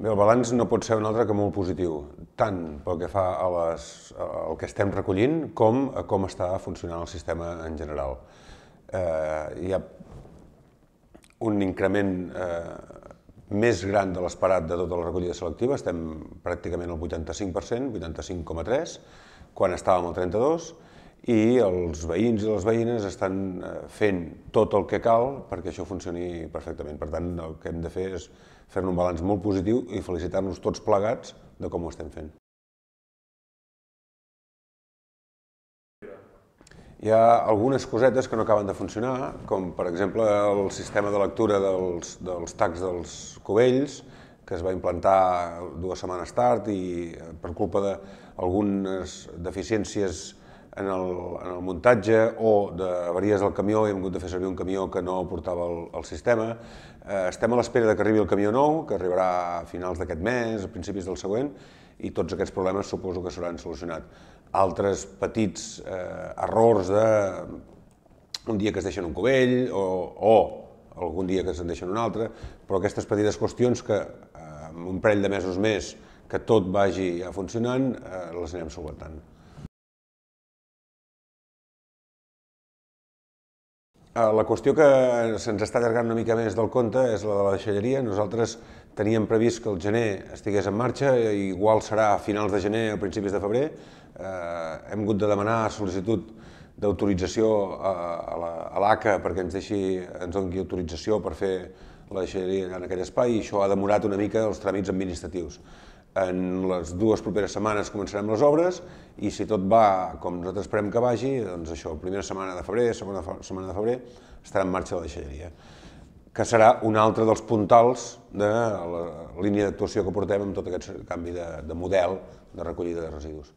Bé, el balanç no pot ser un altre que molt positiu, tant pel que fa a les, al que estem recollint com a com està funcionant el sistema en general. Eh, hi ha un increment eh, més gran de l'esperat de tota la recollida selectiva, estem pràcticament al 85%, 85,3%, quan estàvem al 32%, i els veïns i les veïnes estan eh, fent tot el que cal perquè això funcioni perfectament. Per tant, el que hem de fer és fer un balanç molt positiu i felicitar-nos tots plegats de com ho estem fent. Hi ha algunes cosetes que no acaben de funcionar, com per exemple el sistema de lectura dels, dels tacs dels cubells, que es va implantar dues setmanes tard i eh, per culpa d'algunes de deficiències en el, en el muntatge o de avaries del camió i hem hagut de fer servir un camió que no portava el, el sistema. Eh, estem a l'espera de que arribi el camió nou, que arribarà a finals d'aquest mes, a principis del següent, i tots aquests problemes suposo que seran solucionats. Altres petits eh, errors de un dia que es deixen un cubell o, o algun dia que se'n deixen un altre, però aquestes petites qüestions que eh, un parell de mesos més que tot vagi ja funcionant, eh, les anem solventant. Eh, la qüestió que se'ns està allargant una mica més del compte és la de la deixalleria. Nosaltres teníem previst que el gener estigués en marxa, igual serà a finals de gener o principis de febrer. Eh, hem hagut de demanar sol·licitud d'autorització eh, a l'ACA la, perquè ens deixi, ens doni autorització per fer la deixalleria en aquell espai i això ha demorat una mica els tràmits administratius. En les dues properes setmanes començarem les obres i si tot va com nosaltres esperem que vagi, doncs això, primera setmana de febrer, segona setmana de febrer, estarà en marxa la deixalleria, que serà un altre dels puntals de la línia d'actuació que portem amb tot aquest canvi de, de model de recollida de residus.